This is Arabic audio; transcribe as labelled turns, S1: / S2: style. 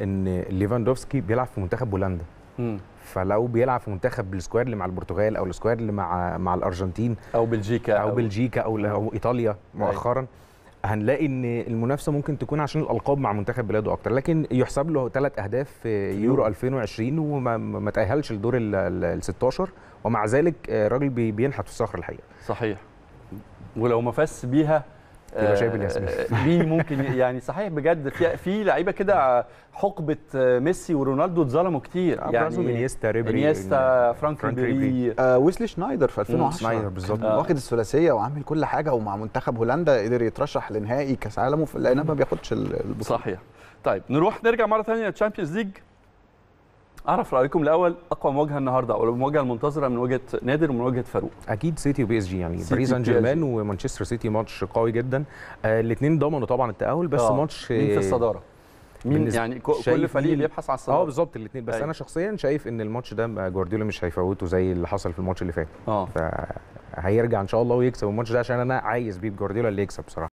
S1: ان ليفاندوفسكي بيلعب في منتخب بولندا فلو بيلعب في منتخب السكواد اللي مع البرتغال او السكواد اللي مع مع الارجنتين او بلجيكا او, أو بلجيكا او, أو ايطاليا أيوة. مؤخرا هنلاقي ان المنافسه ممكن تكون عشان الالقاب مع منتخب بلاده اكتر لكن يحسب له ثلاث اهداف في يورو 2020 وما ما تاهلش لدور ال 16 ومع ذلك آه، راجل بينحت في الصخر الحقيقه
S2: صحيح ولو ما فاز بيها يبقى شايب الياسمين آه، آه، مين ممكن يعني صحيح بجد في في لعيبه كده حقبه آه، ميسي ورونالدو اتظلموا كتير يعني انيستا ريبري انيستا فرانك, ريبري
S1: آه ويسلي شنايدر في 2010 شنايدر بالظبط آه. واخد الثلاثيه وعامل كل حاجه ومع منتخب هولندا قدر يترشح لنهائي كاس عالم وفي ما بياخدش البطوله
S2: صحيح طيب نروح نرجع مره ثانيه للتشامبيونز ليج اعرف رايكم الاول اقوى مواجهه النهارده او المواجهه المنتظره
S1: من وجهه نادر ومن وجهه فاروق اكيد سيتي وبي اس جي يعني باريس سان جيرمان ومانشستر سيتي ماتش قوي جدا آه الاثنين ضمنوا طبعا التاهل بس آه. ماتش مين في الصداره مين يعني كل فريق بيبحث على الصداره اه بالظبط الاثنين بس أي. انا شخصيا شايف ان الماتش ده جوارديولا مش هيفوته زي اللي حصل في الماتش اللي فات اه فهيرجع ان شاء الله ويكسب الماتش ده عشان انا عايز بيب جوارديولا اللي يكسب بصراحه